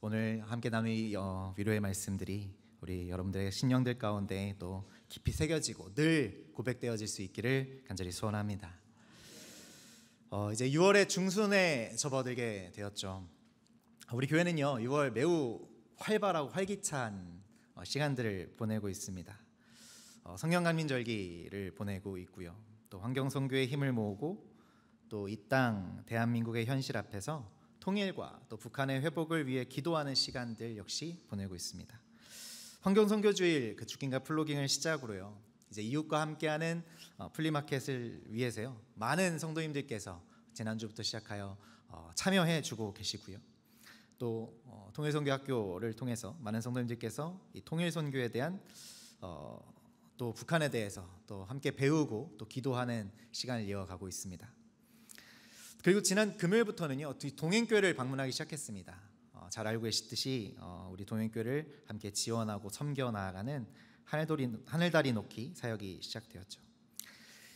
오늘 함께 나누이 어, 위로의 말씀들이 우리 여러분들의 신령들 가운데 또 깊이 새겨지고 늘 고백되어질 수 있기를 간절히 소원합니다. 어, 이제 6월의 중순에 접어들게 되었죠. 우리 교회는요 6월 매우 활발하고 활기찬 어, 시간들을 보내고 있습니다. 어, 성령 감민절기를 보내고 있고요. 또 환경 선교의 힘을 모으고 또 이 땅 대한민국의 현실 앞에서 통일과 또 북한의 회복을 위해 기도하는 시간들 역시 보내고 있습니다. 환경 선교주일 그 주킹과 플로깅을 시작으로요. 이제 이웃과 함께하는 어, 플리마켓을 위해서요. 많은 성도님들께서 지난주부터 시작하여 어, 참여해 주고 계시고요. 또 어, 통일선교학교를 통해서 많은 성도님들께서 이 통일선교에 대한 또 북한에 대해서 또 함께 배우고 또 기도하는 시간을 이어가고 있습니다. 그리고 지난 금요일부터는요 동행교회를 방문하기 시작했습니다. 어, 잘 알고 계시듯이 어, 우리 동행교회를 함께 지원하고 섬겨 나아가는 하늘다리, 하늘다리 놓기 사역이 시작되었죠.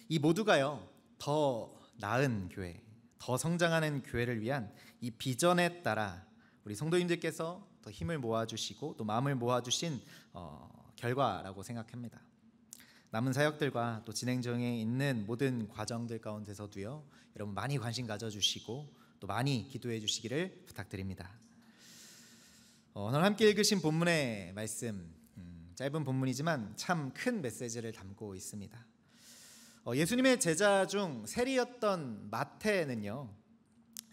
이 모두가요 더 나은 교회, 더 성장하는 교회를 위한 이 비전에 따라 우리 성도님들께서 더 힘을 모아주시고 또 마음을 모아주신 어, 결과라고 생각합니다. 남은 사역들과 또 진행 중에 있는 모든 과정들 가운데서도요. 여러분 많이 관심 가져주시고 또 많이 기도해 주시기를 부탁드립니다. 어, 오늘 함께 읽으신 본문의 말씀 음, 짧은 본문이지만 참 큰 메시지를 담고 있습니다. 어, 예수님의 제자 중 세리였던 마태는요.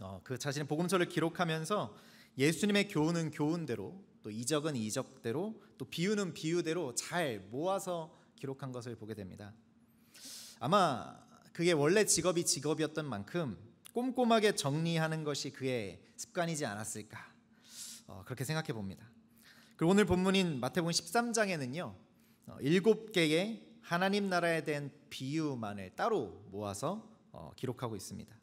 어, 그 자신의 복음서를 기록하면서 예수님의 교훈은 교훈대로 또 이적은 이적대로 또 비유는 비유대로 잘 모아서 기록한 것을 보게 됩니다. 아마 그게 원래 직업이 직업이었던 만큼 꼼꼼하게 정리하는 것이 그의 습관이지 않았을까 어, 그렇게 생각해 봅니다. 그리고 오늘 본문인 마태복음 13장에는요 어, 일곱 개의 하나님 나라에 대한 비유만을 따로 모아서 어, 기록하고 있습니다.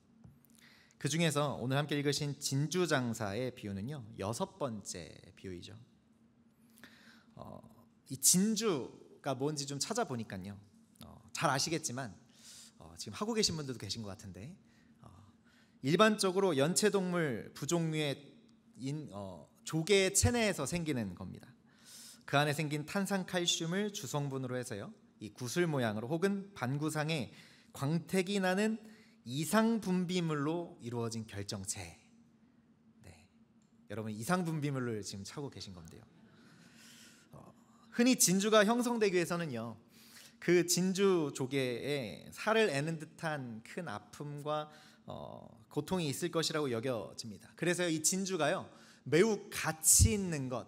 그 중에서 오늘 함께 읽으신 진주 장사의 비유는요 여섯 번째 비유이죠. 어, 이 진주 뭔지 좀 찾아보니까요. 어, 잘 아시겠지만 어, 지금 하고 계신 분들도 계신 것 같은데 어, 일반적으로 연체동물 부종류의 인, 어, 조개의 체내에서 생기는 겁니다. 그 안에 생긴 탄산칼슘을 주성분으로 해서요. 이 구슬 모양으로 혹은 반구상에 광택이 나는 이상 분비물로 이루어진 결정체. 네. 여러분 이상 분비물을 지금 차고 계신 건데요. 흔히 진주가 형성되기 위해서는요. 그 진주 조개에 살을 애는 듯한 큰 아픔과 어, 고통이 있을 것이라고 여겨집니다. 그래서 이 진주가요. 매우 가치 있는 것,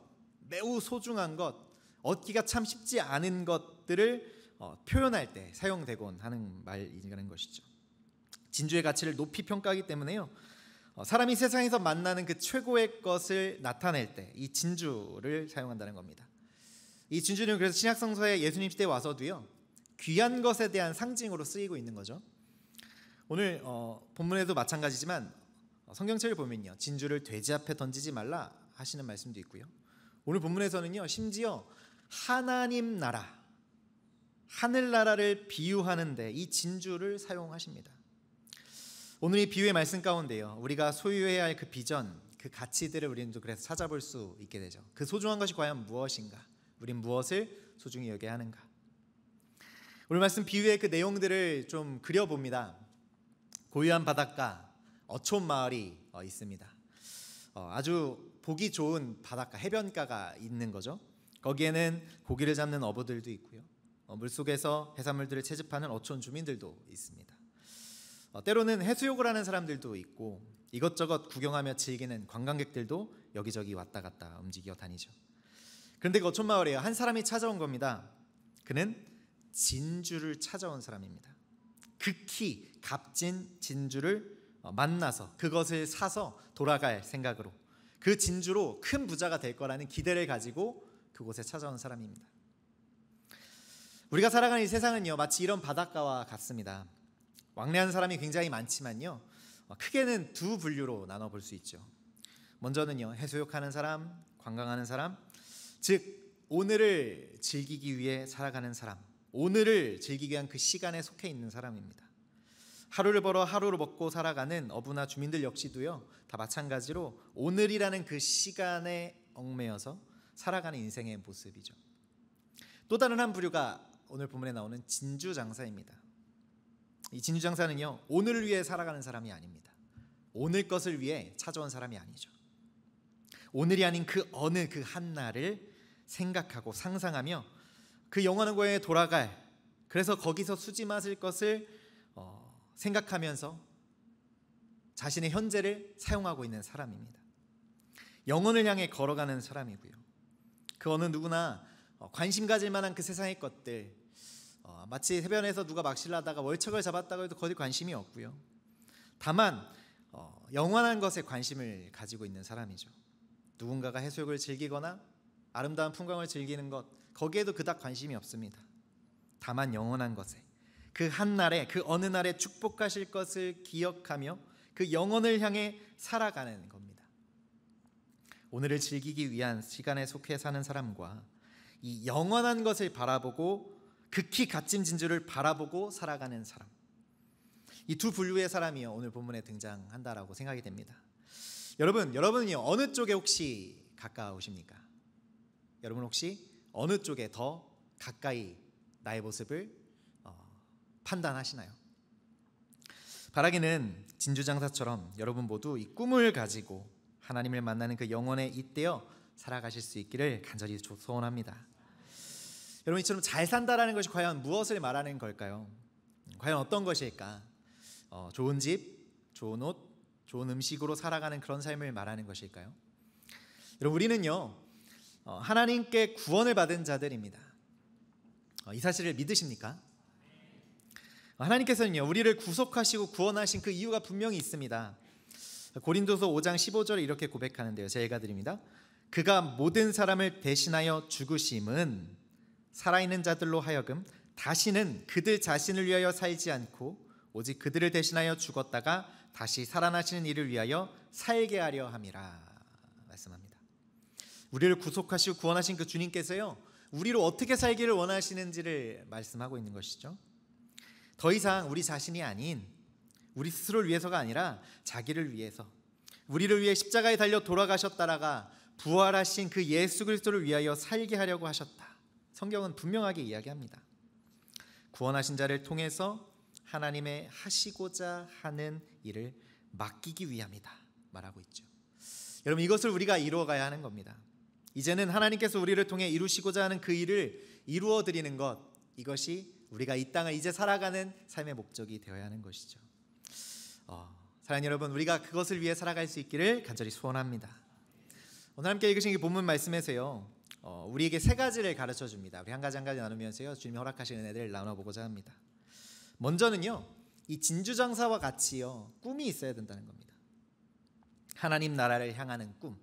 매우 소중한 것, 얻기가 참 쉽지 않은 것들을 어, 표현할 때 사용되곤 하는 말이라는 것이죠. 진주의 가치를 높이 평가하기 때문에요. 어, 사람이 세상에서 만나는 그 최고의 것을 나타낼 때 이 진주를 사용한다는 겁니다. 이 진주는 그래서 신약성서에 예수님 시대에 와서도요 귀한 것에 대한 상징으로 쓰이고 있는 거죠. 오늘 어, 본문에도 마찬가지지만 어, 성경책을 보면요 진주를 돼지 앞에 던지지 말라 하시는 말씀도 있고요. 오늘 본문에서는요 심지어 하나님 나라 하늘 나라를 비유하는데 이 진주를 사용하십니다. 오늘 이 비유의 말씀 가운데요 우리가 소유해야 할 그 비전 그 가치들을 우리는 그래서 찾아볼 수 있게 되죠. 그 소중한 것이 과연 무엇인가? 우린 무엇을 소중히 여겨야 하는가? 오늘 말씀 비유의 그 내용들을 좀 그려봅니다. 고유한 바닷가 어촌 마을이 어, 있습니다. 어, 아주 보기 좋은 바닷가 해변가가 있는 거죠. 거기에는 고기를 잡는 어부들도 있고요. 어, 물속에서 해산물들을 채집하는 어촌 주민들도 있습니다. 때로는 해수욕을 하는 사람들도 있고 이것저것 구경하며 즐기는 관광객들도 여기저기 왔다 갔다 움직여 다니죠. 그런데 거촌 그 마을에요. 한 사람이 찾아온 겁니다. 그는 진주를 찾아온 사람입니다. 극히 값진 진주를 어, 만나서 그것을 사서 돌아갈 생각으로 그 진주로 큰 부자가 될 거라는 기대를 가지고 그곳에 찾아온 사람입니다. 우리가 살아가는 이 세상은요 마치 이런 바닷가와 같습니다. 왕래하는 사람이 굉장히 많지만요 어, 크게는 두 분류로 나눠 볼 수 있죠. 먼저는요 해수욕하는 사람, 관광하는 사람, 즉 오늘을 즐기기 위해 살아가는 사람, 오늘을 즐기기 위한 그 시간에 속해 있는 사람입니다. 하루를 벌어 하루를 먹고 살아가는 어부나 주민들 역시도요. 다 마찬가지로 오늘이라는 그 시간에 얽매여서 살아가는 인생의 모습이죠. 또 다른 한 부류가 오늘 본문에 나오는 진주 장사입니다. 이 진주 장사는요. 오늘을 위해 살아가는 사람이 아닙니다. 오늘 것을 위해 찾아온 사람이 아니죠. 오늘이 아닌 그 어느 그 한 날을 생각하고 상상하며 그 영원한 고향에 돌아갈 그래서 거기서 수지 마을 것을 어, 생각하면서 자신의 현재를 사용하고 있는 사람입니다. 영혼을 향해 걸어가는 사람이고요. 그 어느 누구나 어, 관심 가질 만한 그 세상의 것들 어, 마치 해변에서 누가 막실하다가 월척을 잡았다고 해도 거기 관심이 없고요. 다만 어, 영원한 것에 관심을 가지고 있는 사람이죠. 누군가가 해수욕을 즐기거나 아름다운 풍광을 즐기는 것 거기에도 그닥 관심이 없습니다. 다만 영원한 것에 그 한날에 그 어느 날에 축복하실 것을 기억하며 그 영원을 향해 살아가는 겁니다. 오늘을 즐기기 위한 시간에 속해 사는 사람과 이 영원한 것을 바라보고 극히 갇힌 진주를 바라보고 살아가는 사람. 이 두 분류의 사람이요 오늘 본문에 등장한다라고 생각이 됩니다. 여러분, 여러분은 어느 쪽에 혹시 가까우십니까? 여러분 혹시 어느 쪽에 더 가까이 나의 모습을 어, 판단하시나요? 바라기는 진주장사처럼 여러분 모두 이 꿈을 가지고 하나님을 만나는 그 영혼에 잇대어 살아가실 수 있기를 간절히 소원합니다. 여러분 이처럼 잘 산다라는 것이 과연 무엇을 말하는 걸까요? 과연 어떤 것일까? 어, 좋은 집, 좋은 옷, 좋은 음식으로 살아가는 그런 삶을 말하는 것일까요? 여러분 우리는요 어, 하나님께 구원을 받은 자들입니다. 어, 이 사실을 믿으십니까? 어, 하나님께서는요, 우리를 구속하시고 구원하신 그 이유가 분명히 있습니다. 고린도서 5장 15절에 이렇게 고백하는데요. 제 읽어드립니다. 그가 모든 사람을 대신하여 죽으심은 살아있는 자들로 하여금 다시는 그들 자신을 위하여 살지 않고 오직 그들을 대신하여 죽었다가 다시 살아나시는 이를 위하여 살게 하려 함이라. 우리를 구속하시고 구원하신 그 주님께서요. 우리로 어떻게 살기를 원하시는지를 말씀하고 있는 것이죠. 더 이상 우리 자신이 아닌 우리 스스로를 위해서가 아니라 자기를 위해서 우리를 위해 십자가에 달려 돌아가셨다라가 부활하신 그 예수 그리스도를 위하여 살게 하려고 하셨다. 성경은 분명하게 이야기합니다. 구원하신 자를 통해서 하나님의 하시고자 하는 일을 맡기기 위함이다 말하고 있죠. 여러분 이것을 우리가 이루어가야 하는 겁니다. 이제는 하나님께서 우리를 통해 이루시고자 하는 그 일을 이루어 드리는 것 이것이 우리가 이 땅을 이제 살아가는 삶의 목적이 되어야 하는 것이죠. 어, 사랑 여러분, 우리가 그것을 위해 살아갈 수 있기를 간절히 소원합니다. 오늘 함께 읽으신 이 본문 말씀에서요, 어, 우리에게 세 가지를 가르쳐 줍니다. 우리 한 가지 한 가지 나누면서요, 주님이 허락하신 은혜를 나눠보고자 합니다. 먼저는요, 이 진주 장사와 같이요, 꿈이 있어야 된다는 겁니다. 하나님 나라를 향하는 꿈.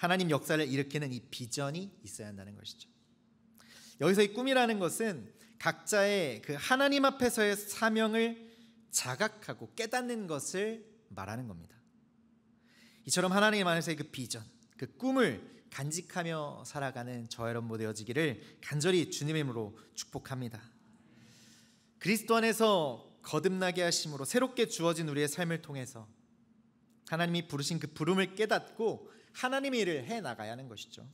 하나님 역사를 일으키는 이 비전이 있어야 한다는 것이죠. 여기서 이 꿈이라는 것은 각자의 그 하나님 앞에서의 사명을 자각하고 깨닫는 것을 말하는 겁니다. 이처럼 하나님 안에서의 그 비전, 그 꿈을 간직하며 살아가는 저 여러분 되어지기를 간절히 주님의 이름으로 축복합니다. 그리스도 안에서 거듭나게 하심으로 새롭게 주어진 우리의 삶을 통해서 하나님이 부르신 그 부름을 깨닫고 하나님의 일을 해 나가야 하는 것이죠.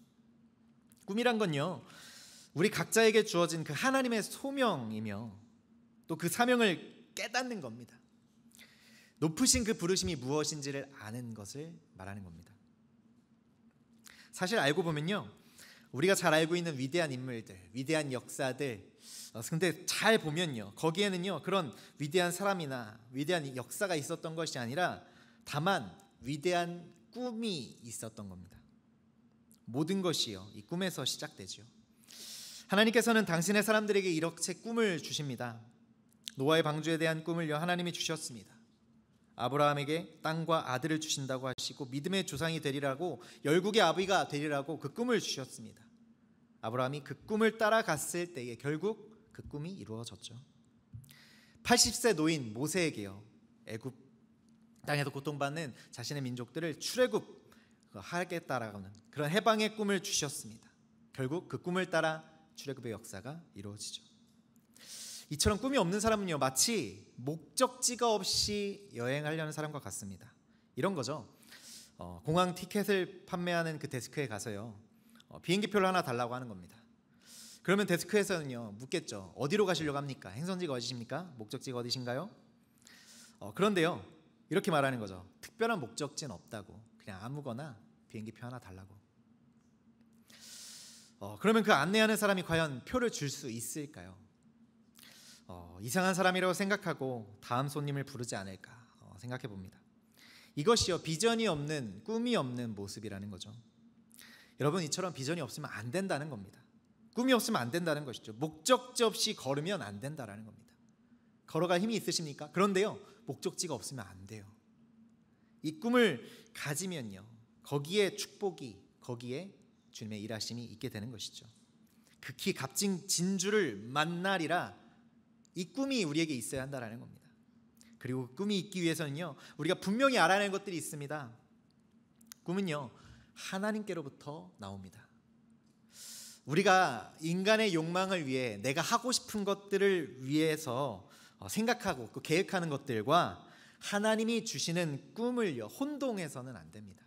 꿈이란 건요. 우리 각자에게 주어진 그 하나님의 소명이며 또 그 사명을 깨닫는 겁니다. 높으신 그 부르심이 무엇인지를 아는 것을 말하는 겁니다. 사실 알고 보면요. 우리가 잘 알고 있는 위대한 인물들, 위대한 역사들, 어, 근데 잘 보면요. 거기에는요. 그런 위대한 사람이나 위대한 역사가 있었던 것이 아니라 다만 위대한 꿈이 있었던 겁니다. 모든 것이요. 이 꿈에서 시작되죠 하나님께서는 당신의 사람들에게 이렇게 꿈을 주십니다. 노아의 방주에 대한 꿈을요 하나님이 주셨습니다. 아브라함에게 땅과 아들을 주신다고 하시고 믿음의 조상이 되리라고 열국의 아비가 되리라고 그 꿈을 주셨습니다. 아브라함이 그 꿈을 따라갔을 때에 결국 그 꿈이 이루어졌죠. 80세 노인 모세에게요. 애굽 땅에서 고통받는 자신의 민족들을 출애굽 그 하겠다라고 는 그런 해방의 꿈을 주셨습니다. 결국 그 꿈을 따라 출애굽의 역사가 이루어지죠. 이처럼 꿈이 없는 사람은요 마치 목적지가 없이 여행하려는 사람과 같습니다. 이런 거죠. 어, 공항 티켓을 판매하는 그 데스크에 가서요 어, 비행기표를 하나 달라고 하는 겁니다. 그러면 데스크에서는요 묻겠죠. 어디로 가시려고 합니까? 행선지가 어디십니까? 목적지가 어디신가요? 어, 그런데요 이렇게 말하는 거죠. 특별한 목적지는 없다고. 그냥 아무거나 비행기표 하나 달라고. 어, 그러면 그 안내하는 사람이 과연 표를 줄 수 있을까요? 어, 이상한 사람이라고 생각하고 다음 손님을 부르지 않을까 어, 생각해 봅니다. 이것이요 비전이 없는 꿈이 없는 모습이라는 거죠. 여러분 이처럼 비전이 없으면 안 된다는 겁니다. 꿈이 없으면 안 된다는 것이죠. 목적지 없이 걸으면 안 된다라는 겁니다. 걸어갈 힘이 있으십니까? 그런데요, 목적지가 없으면 안 돼요. 이 꿈을 가지면요, 거기에 축복이, 거기에 주님의 일하심이 있게 되는 것이죠. 극히 값진 진주를 만나리라 이 꿈이 우리에게 있어야 한다라는 겁니다. 그리고 그 꿈이 있기 위해서는요, 우리가 분명히 알아낸 것들이 있습니다. 꿈은요, 하나님께로부터 나옵니다. 우리가 인간의 욕망을 위해 내가 하고 싶은 것들을 위해서 어, 생각하고 그 계획하는 것들과 하나님이 주시는 꿈을 혼동해서는 안 됩니다.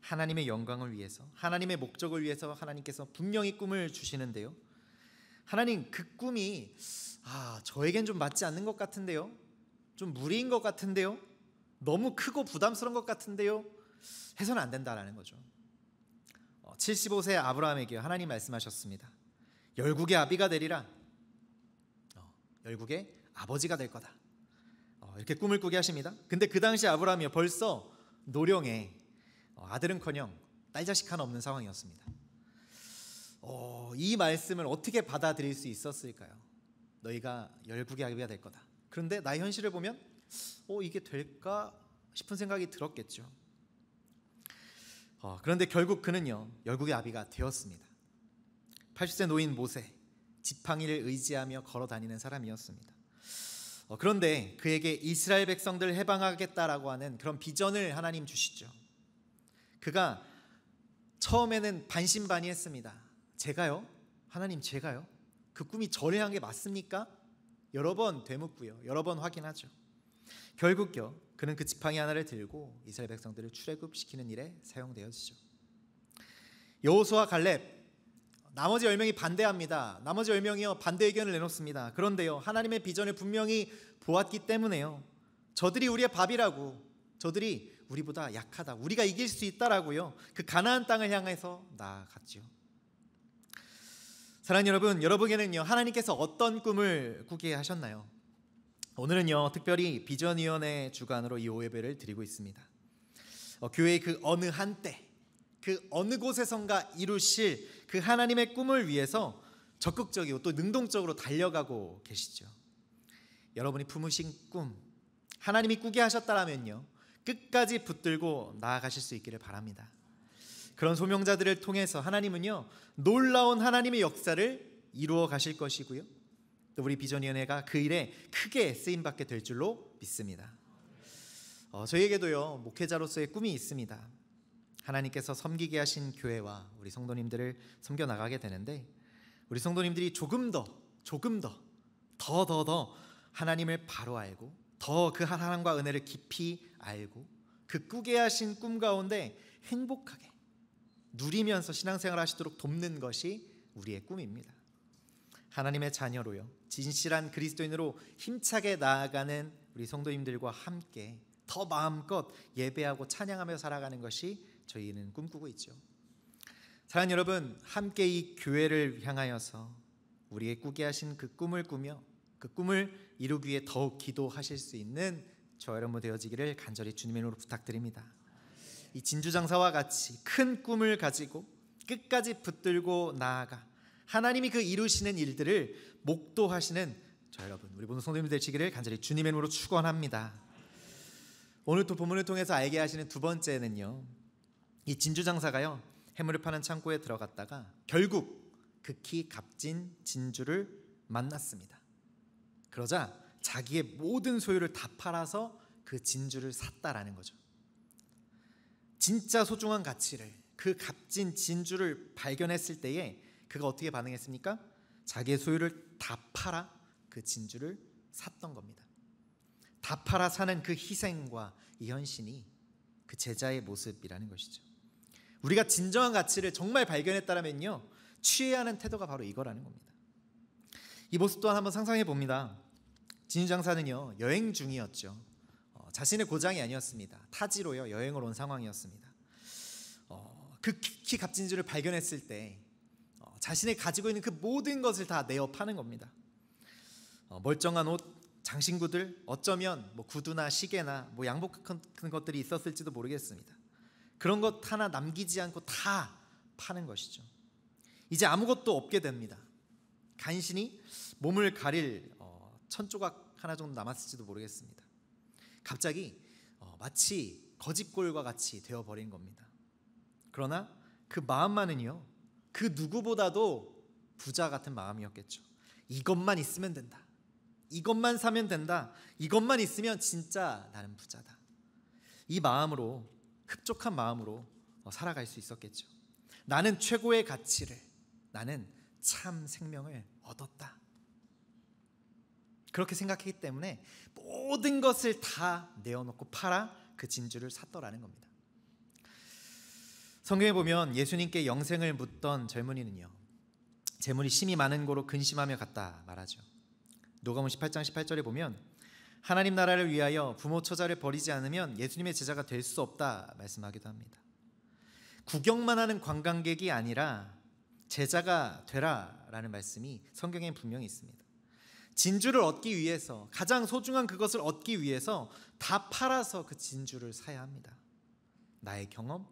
하나님의 영광을 위해서, 하나님의 목적을 위해서 하나님께서 분명히 꿈을 주시는데요. 하나님 그 꿈이 아, 저에겐 좀 맞지 않는 것 같은데요. 좀 무리인 것 같은데요. 너무 크고 부담스러운 것 같은데요. 해서는 안 된다라는 거죠. 75세 어, 아브라함에게 하나님 말씀하셨습니다. 열국의 아비가 되리라. 열국의 아버지가 될 거다. 어, 이렇게 꿈을 꾸게 하십니다. 근데 그 당시 아브라함이 벌써 노령에 어, 아들은커녕 딸 자식 하나 없는 상황이었습니다. 어, 이 말씀을 어떻게 받아들일 수 있었을까요? 너희가 열국의 아비가 될 거다. 그런데 나의 현실을 보면 어, 이게 될까 싶은 생각이 들었겠죠. 어, 그런데 결국 그는요 열국의 아비가 되었습니다. 80세 노인 모세 지팡이를 의지하며 걸어 다니는 사람이었습니다. 어, 그런데 그에게 이스라엘 백성들 해방하겠다라고 하는 그런 비전을 하나님 주시죠. 그가 처음에는 반신반의했습니다. 제가요? 하나님 제가요? 그 꿈이 저를 한게 맞습니까? 여러 번 되묻고요. 여러 번 확인하죠. 결국요. 그는 그 지팡이 하나를 들고 이스라엘 백성들을 출애굽시키는 일에 사용되어지죠. 여호수아 갈렙 나머지 10명이 반대합니다. 나머지 10명이요. 반대 의견을 내놓습니다. 그런데요. 하나님의 비전을 분명히 보았기 때문에요. 저들이 우리의 밥이라고. 저들이 우리보다 약하다. 우리가 이길 수 있다라고요. 그 가나안 땅을 향해서 나갔지요사랑하 여러분, 여러분에는요. 게 하나님께서 어떤 꿈을 꾸게 하셨나요? 오늘은요. 특별히 비전위원회 주관으로 이 오예배를 드리고 있습니다. 어, 교회의 그 어느 한때 그 어느 곳에선가 이루실 그 하나님의 꿈을 위해서 적극적이고 또 능동적으로 달려가고 계시죠. 여러분이 품으신 꿈, 하나님이 꾸게 하셨다라면요. 끝까지 붙들고 나아가실 수 있기를 바랍니다. 그런 소명자들을 통해서 하나님은요. 놀라운 하나님의 역사를 이루어 가실 것이고요. 또 우리 비전위원회가 그 일에 크게 쓰임 받게 될 줄로 믿습니다. 어, 저희에게도요. 목회자로서의 꿈이 있습니다. 하나님께서 섬기게 하신 교회와 우리 성도님들을 섬겨 나가게 되는데 우리 성도님들이 조금 더 조금 더 더 더 더 하나님을 바로 알고 더 그 하나님과 은혜를 깊이 알고 그 꾸게 하신 꿈 가운데 행복하게 누리면서 신앙생활 하시도록 돕는 것이 우리의 꿈입니다. 하나님의 자녀로요. 진실한 그리스도인으로 힘차게 나아가는 우리 성도님들과 함께 더 마음껏 예배하고 찬양하며 살아가는 것이 저희는 꿈꾸고 있죠. 사랑 여러분, 함께 이 교회를 향하여서 우리의 꾸게 하신 그 꿈을 꾸며 그 꿈을 이루기 위해 더욱 기도하실 수 있는 저 여러분 되어지기를 간절히 주님의 이름으로 부탁드립니다. 이 진주 장사와 같이 큰 꿈을 가지고 끝까지 붙들고 나아가 하나님이 그 이루시는 일들을 목도하시는 저 여러분 우리 모든 성도님들 되시기를 간절히 주님의 이름으로 축원합니다. 오늘 또 본문을 통해서 알게 하시는 두 번째는요. 이 진주 장사가요 해물을 파는 창고에 들어갔다가 결국 극히 그 값진 진주를 만났습니다. 그러자 자기의 모든 소유를 다 팔아서 그 진주를 샀다라는 거죠. 진짜 소중한 가치를 그 값진 진주를 발견했을 때에 그가 어떻게 반응했습니까? 자기의 소유를 다 팔아 그 진주를 샀던 겁니다. 다 팔아 사는 그 희생과 이현신이그 제자의 모습이라는 것이죠. 우리가 진정한 가치를 정말 발견했다면요 취해야 하는 태도가 바로 이거라는 겁니다. 이 모습 또한 한번 상상해 봅니다. 진유 장사는요 여행 중이었죠. 어, 자신의 고장이 아니었습니다. 타지로요 여행을 온 상황이었습니다. 어, 극히 그 값진주를 발견했을 때 어, 자신의 가지고 있는 그 모든 것을 다 내어 파는 겁니다. 어, 멀쩡한 옷, 장신구들, 어쩌면 뭐 구두나 시계나 뭐 양복 같은 것들이 있었을지도 모르겠습니다. 그런 것 하나 남기지 않고 다 파는 것이죠. 이제 아무것도 없게 됩니다. 간신히 몸을 가릴 어, 천 조각 하나 정도 남았을지도 모르겠습니다. 갑자기 어, 마치 거짓골과 같이 되어버린 겁니다. 그러나 그 마음만은요, 그 누구보다도 부자 같은 마음이었겠죠. 이것만 있으면 된다. 이것만 사면 된다. 이것만 있으면 진짜 나는 부자다. 이 마음으로 흡족한 마음으로 어, 살아갈 수 있었겠죠. 나는 최고의 가치를, 나는 참 생명을 얻었다. 그렇게 생각했기 때문에 모든 것을 다 내어놓고 팔아 그 진주를 샀더라는 겁니다. 성경에 보면 예수님께 영생을 묻던 젊은이는요. 재물이 심히 많은 고로 근심하며 갔다 말하죠. 노가문 18장 18절에 보면 하나님 나라를 위하여 부모 처자를 버리지 않으면 예수님의 제자가 될 수 없다 말씀하기도 합니다. 구경만 하는 관광객이 아니라 제자가 되라라는 말씀이 성경에 분명히 있습니다. 진주를 얻기 위해서 가장 소중한 그것을 얻기 위해서 다 팔아서 그 진주를 사야 합니다. 나의 경험,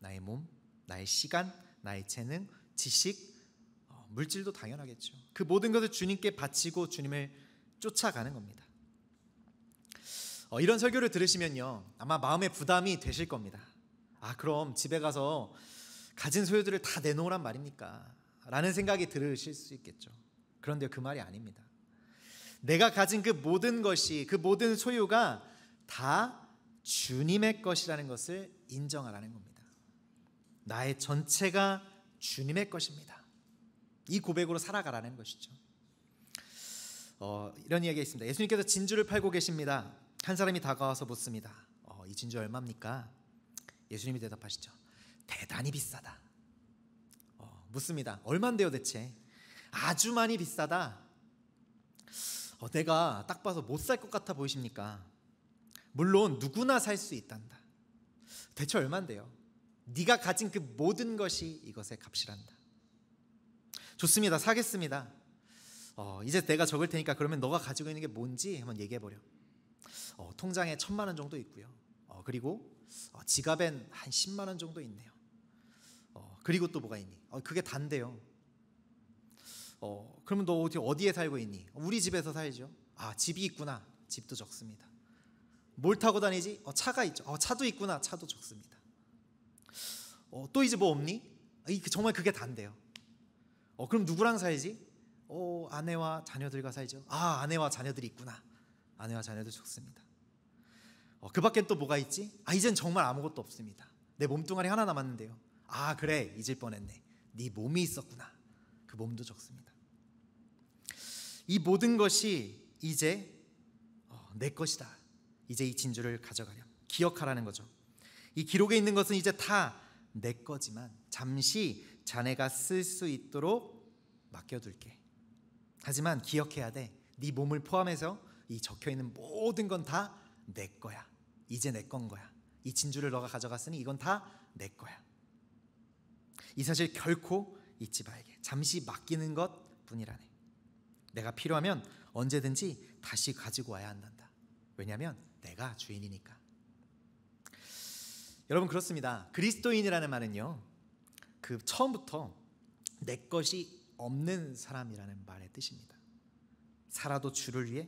나의 몸, 나의 시간, 나의 재능, 지식, 어, 물질도 당연하겠죠. 그 모든 것을 주님께 바치고 주님을 쫓아가는 겁니다. 어, 이런 설교를 들으시면요 아마 마음의 부담이 되실 겁니다. 아 그럼 집에 가서 가진 소유들을 다 내놓으란 말입니까? 라는 생각이 들으실 수 있겠죠. 그런데 그 말이 아닙니다. 내가 가진 그 모든 것이 그 모든 소유가 다 주님의 것이라는 것을 인정하라는 겁니다. 나의 전체가 주님의 것입니다. 이 고백으로 살아가라는 것이죠. 어, 이런 이야기가 있습니다. 예수님께서 진주를 팔고 계십니다. 한 사람이 다가와서 묻습니다. 어, 이 진주 얼마입니까? 예수님이 대답하시죠. 대단히 비싸다. 어, 묻습니다. 얼만데요 대체? 아주 많이 비싸다. 어, 내가 딱 봐서 못 살 것 같아 보이십니까? 물론 누구나 살 수 있단다. 대체 얼만데요? 네가 가진 그 모든 것이 이것의 값이란다. 좋습니다. 사겠습니다. 어, 이제 내가 적을 테니까 그러면 너가 가지고 있는 게 뭔지 한번 얘기해 보렴. 어, 통장에 천만 원 정도 있고요. 어, 그리고 어, 지갑엔 한십만원 정도 있네요. 어, 그리고 또 뭐가 있니? 어, 그게 단데요. 어, 그러면 너 어디, 어디에 살고 있니? 우리 집에서 살죠. 아, 집이 있구나. 집도 적습니다. 뭘 타고 다니지? 차가 있죠. 차도 있구나. 차도 적습니다. 또 이제 뭐 없니? 그, 정말 그게 단데요. 그럼 누구랑 살지? 아내와 자녀들과 살죠. 아, 아내와 자녀들이 있구나. 아내와 자녀들 적습니다. 어, 그 밖엔 또 뭐가 있지? 아 이젠 정말 아무것도 없습니다. 내 몸뚱아리 하나 남았는데요. 아 그래 잊을 뻔했네. 네 몸이 있었구나. 그 몸도 적습니다. 이 모든 것이 이제 어, 내 것이다. 이제 이 진주를 가져가렴. 기억하라는 거죠. 이 기록에 있는 것은 이제 다 내 거지만 잠시 자네가 쓸 수 있도록 맡겨둘게. 하지만 기억해야 돼. 네 몸을 포함해서 이 적혀 있는 모든 건다 내 거야. 이제 내 건 거야. 이 진주를 너가 가져갔으니 이건 다 내 거야. 이 사실 결코 잊지 말게. 잠시 맡기는 것 뿐이라네. 내가 필요하면 언제든지 다시 가지고 와야 한단다. 왜냐하면 내가 주인이니까. 여러분 그렇습니다. 그리스도인이라는 말은요. 그 처음부터 내 것이 없는 사람이라는 말의 뜻입니다. 살아도 주를 위해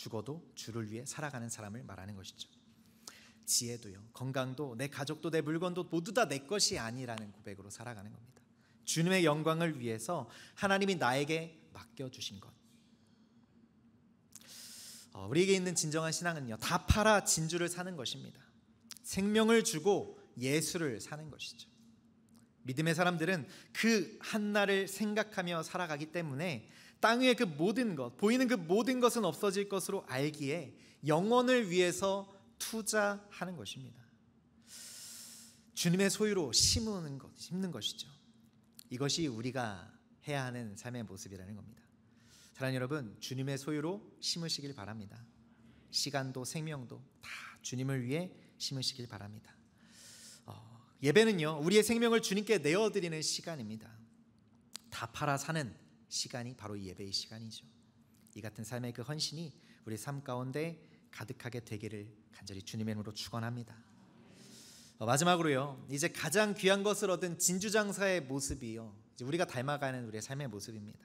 죽어도 주를 위해 살아가는 사람을 말하는 것이죠. 지혜도요, 건강도, 내 가족도, 내 물건도 모두 다 내 것이 아니라는 고백으로 살아가는 겁니다. 주님의 영광을 위해서 하나님이 나에게 맡겨주신 것. 어, 우리에게 있는 진정한 신앙은요, 다 팔아 진주를 사는 것입니다. 생명을 주고 예수를 사는 것이죠. 믿음의 사람들은 그 한날을 생각하며 살아가기 때문에 땅 위의 그 모든 것, 보이는 그 모든 것은 없어질 것으로 알기에 영원을 위해서 투자하는 것입니다. 주님의 소유로 심는 것, 심는 것이죠. 이것이 우리가 해야 하는 삶의 모습이라는 겁니다. 사랑 여러분, 주님의 소유로 심으시길 바랍니다. 시간도 생명도 다 주님을 위해 심으시길 바랍니다. 어, 예배는요, 우리의 생명을 주님께 내어드리는 시간입니다. 다 팔아 사는 시간이 바로 예배의 시간이죠. 이 같은 삶의 그 헌신이 우리 삶 가운데 가득하게 되기를 간절히 주님의 이름으로 축원합니다. 어, 마지막으로요. 이제 가장 귀한 것을 얻은 진주 장사의 모습이요. 우리가 닮아가는 우리의 삶의 모습입니다.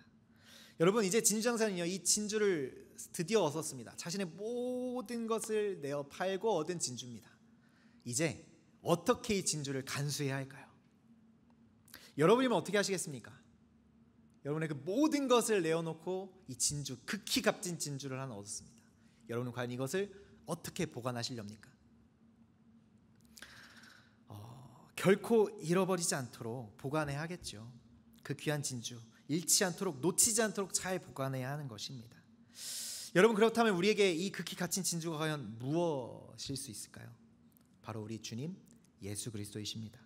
여러분 이제 진주 장사는요. 이 진주를 드디어 얻었습니다. 자신의 모든 것을 내어 팔고 얻은 진주입니다. 이제 어떻게 이 진주를 간수해야 할까요? 여러분이면 어떻게 하시겠습니까? 여러분의 그 모든 것을 내어놓고 이 진주 극히 값진 진주를 하나 얻었습니다. 여러분은 과연 이것을 어떻게 보관하시렵니까? 어, 결코 잃어버리지 않도록 보관해야 겠죠그 귀한 진주 잃지 않도록 놓치지 않도록 잘 보관해야 하는 것입니다. 여러분 그렇다면 우리에게 이 극히 갇힌 진주가 과연 무엇일 수 있을까요? 바로 우리 주님 예수 그리스도이십니다.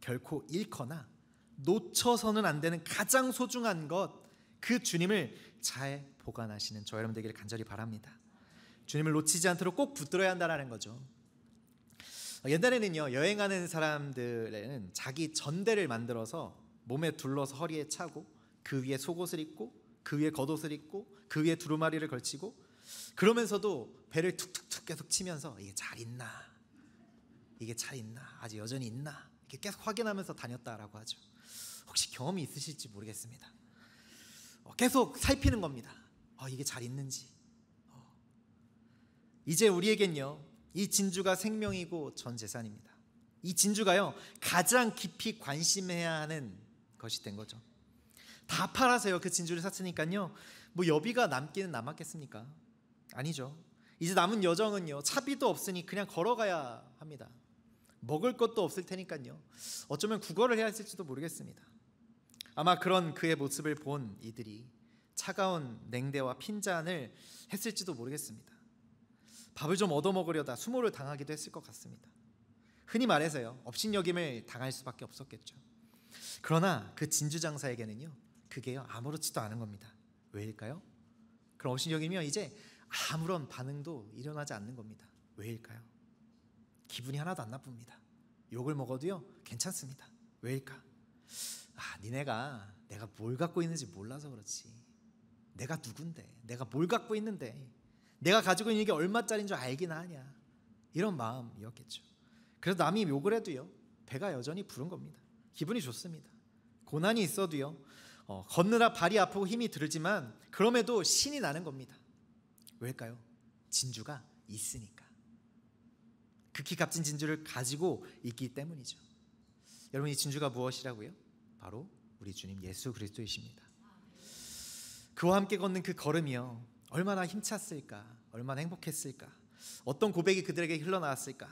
결코 잃거나 놓쳐서는 안 되는 가장 소중한 것 그 주님을 잘 보관하시는 저 여러분 되기를 간절히 바랍니다. 주님을 놓치지 않도록 꼭 붙들어야 한다는 거죠. 옛날에는요 여행하는 사람들에 자기 전대를 만들어서 몸에 둘러서 허리에 차고 그 위에 속옷을 입고 그 위에 겉옷을 입고 그 위에 두루마리를 걸치고 그러면서도 배를 툭툭툭 계속 치면서 이게 잘 있나 이게 잘 있나 아직 여전히 있나 이렇게 계속 확인하면서 다녔다라고 하죠. 혹시 경험이 있으실지 모르겠습니다. 어, 계속 살피는 겁니다. 어, 이게 잘 있는지. 어. 이제 우리에겐요, 이 진주가 생명이고 전 재산입니다. 이 진주가요, 가장 깊이 관심해야 하는 것이 된 거죠. 다 팔아서요, 그 진주를 샀으니까요, 뭐 여비가 남기는 남았겠습니까? 아니죠. 이제 남은 여정은요, 차비도 없으니 그냥 걸어가야 합니다. 먹을 것도 없을 테니까요. 어쩌면 구걸을 해야 했을지도 모르겠습니다. 아마 그런 그의 모습을 본 이들이 차가운 냉대와 핀잔을 했을지도 모르겠습니다. 밥을 좀 얻어먹으려다 수모를 당하기도 했을 것 같습니다. 흔히 말해서요, 업신여김을 당할 수밖에 없었겠죠. 그러나 그 진주 장사에게는요, 그게요 아무렇지도 않은 겁니다. 왜일까요? 그럼 업신여김이요 이제 아무런 반응도 일어나지 않는 겁니다. 왜일까요? 기분이 하나도 안 나쁩니다. 욕을 먹어도요 괜찮습니다. 왜일까? 아, 니네가 내가 뭘 갖고 있는지 몰라서 그렇지. 내가 누군데, 내가 뭘 갖고 있는데, 내가 가지고 있는 게 얼마짜리인 줄 알긴 하냐. 이런 마음이었겠죠. 그래서 남이 욕을 해도요, 배가 여전히 부른 겁니다. 기분이 좋습니다. 고난이 있어도요, 어, 걷느라 발이 아프고 힘이 들지만, 그럼에도 신이 나는 겁니다. 왜일까요? 진주가 있으니까. 극히 값진 진주를 가지고 있기 때문이죠. 여러분, 이 진주가 무엇이라고요? 바로 우리 주님 예수 그리스도이십니다. 그와 함께 걷는 그 걸음이요. 얼마나 힘찼을까? 얼마나 행복했을까? 어떤 고백이 그들에게 흘러나왔을까?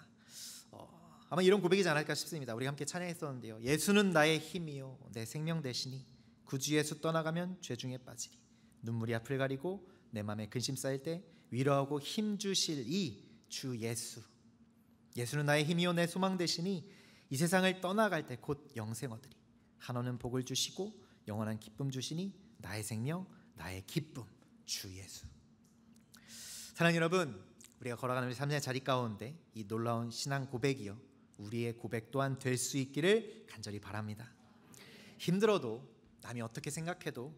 어, 아마 이런 고백이지 않을까 싶습니다. 우리 함께 찬양했었는데요. 예수는 나의 힘이요, 내 생명 대신이 구주 그 예수 떠나가면 죄중에 빠지리. 눈물이 앞을 가리고 내 마음에 근심 쌓일 때 위로하고 힘 주실 이 주 예수. 예수는 나의 힘이요, 내 소망 대신이 이 세상을 떠나갈 때 곧 영생 얻으리. 한원은 복을 주시고 영원한 기쁨 주시니 나의 생명, 나의 기쁨 주 예수. 사랑 여러분, 우리가 걸어가는 우리 삶의 자리 가운데 이 놀라운 신앙 고백이요 우리의 고백 또한 될 수 있기를 간절히 바랍니다. 힘들어도 남이 어떻게 생각해도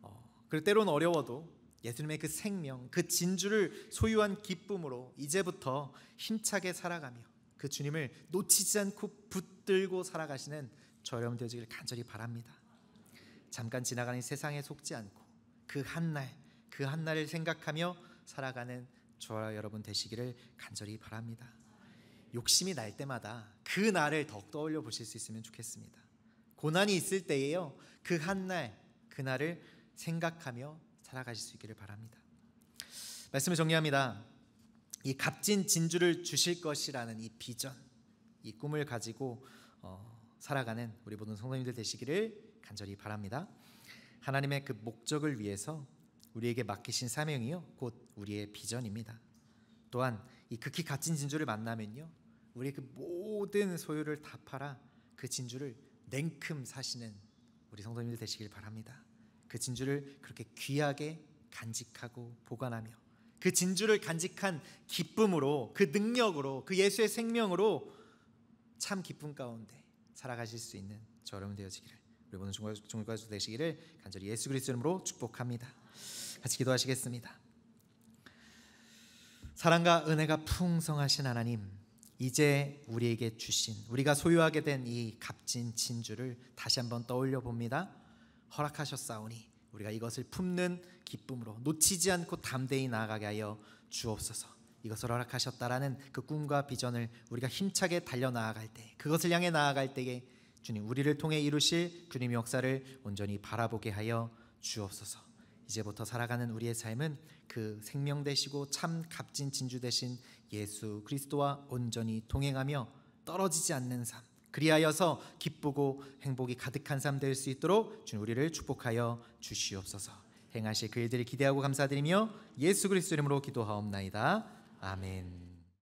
어, 그리고 때론 어려워도 예수님의 그 생명, 그 진주를 소유한 기쁨으로 이제부터 힘차게 살아가며 그 주님을 놓치지 않고 붙들고 살아가시는 저렴 되어지길 간절히 바랍니다. 잠깐 지나가는 세상에 속지 않고 그 한날 그 한날을 생각하며 살아가는 저와 여러분 되시기를 간절히 바랍니다. 욕심이 날 때마다 그 날을 더 떠올려 보실 수 있으면 좋겠습니다. 고난이 있을 때에요. 그 한날 그 날을 생각하며 살아가실 수 있기를 바랍니다. 말씀을 정리합니다. 이 값진 진주를 주실 것이라는 이 비전, 이 꿈을 가지고 어, 살아가는 우리 모든 성도님들 되시기를 간절히 바랍니다. 하나님의 그 목적을 위해서 우리에게 맡기신 사명이요 곧 우리의 비전입니다. 또한 이 극히 값진 진주를 만나면요 우리의 그 모든 소유를 다 팔아 그 진주를 냉큼 사시는 우리 성도님들 되시길 바랍니다. 그 진주를 그렇게 귀하게 간직하고 보관하며 그 진주를 간직한 기쁨으로 그 능력으로 그 예수의 생명으로 참 기쁨 가운데 살아가실 수 있는 저 여러분 되어지기를 우리 모든 종교가족 되시기를 간절히 예수 그리스도 이름으로 축복합니다. 같이 기도하시겠습니다. 사랑과 은혜가 풍성하신 하나님 이제 우리에게 주신 우리가 소유하게 된 이 값진 진주를 다시 한번 떠올려 봅니다. 허락하셨사오니 우리가 이것을 품는 기쁨으로 놓치지 않고 담대히 나아가게 하여 주옵소서. 이것을 허락하셨다라는 그 꿈과 비전을 우리가 힘차게 달려 나아갈 때 그것을 향해 나아갈 때에 주님 우리를 통해 이루실 주님의 역사를 온전히 바라보게 하여 주옵소서. 이제부터 살아가는 우리의 삶은 그 생명 되시고 참 값진 진주 되신 예수 그리스도와 온전히 동행하며 떨어지지 않는 삶 그리하여서 기쁘고 행복이 가득한 삶 될 수 있도록 주님 우리를 축복하여 주시옵소서. 행하실 그 일들을 기대하고 감사드리며 예수 그리스도 이름으로 기도하옵나이다. 아멘.